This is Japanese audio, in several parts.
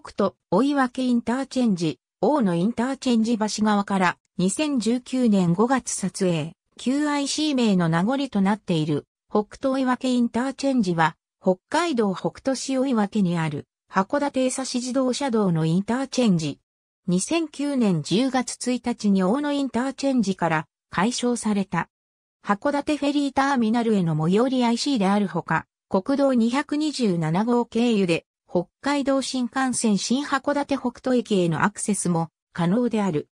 北斗、追分インターチェンジ、大野インターチェンジ橋側から2019年5月撮影、QIC 名の名残となっている北斗追分インターチェンジは北海道北斗市追分にある函館江差自動車道のインターチェンジ。2009年10月1日に大野インターチェンジから解消された。函館フェリーターミナルへの最寄り IC であるほか、国道227号経由で北海道新幹線新函館北斗駅へのアクセスも可能である。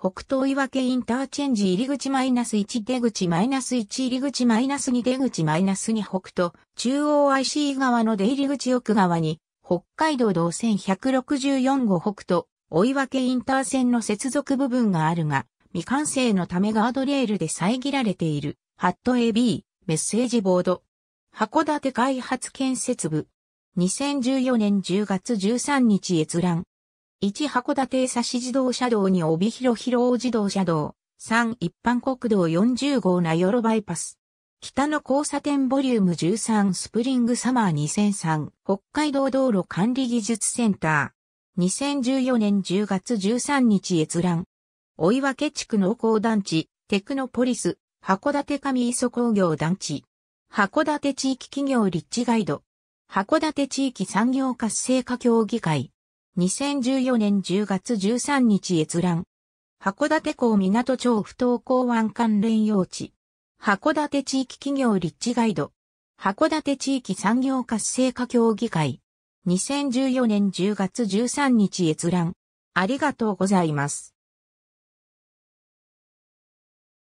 北東岩手インターチェンジ入り口マイナス1出口マイナス1入り口マイナス2出口マイナス2北斗中央 IC 側の出入り口奥側に北海道道線164号北斗追分インター線の接続部分があるが未完成のためガードレールで遮られているハット AB メッセージボード函館開発建設部2014年10月13日閲覧。1函館江差自動車道に帯広広尾自動車道。3一般国道40号名寄バイパス。北の交差点ボリューム13スプリングサマー2003北海道道路管理技術センター。2014年10月13日閲覧。追分地区農工団地、テクノポリス、函館上磯工業団地。函館地域企業立地ガイド。函館地域産業活性化協議会。2014年10月13日閲覧。函館港港町不登港湾関連用地。函館地域企業立地ガイド。函館地域産業活性化協議会。2014年10月13日閲覧。ありがとうございます。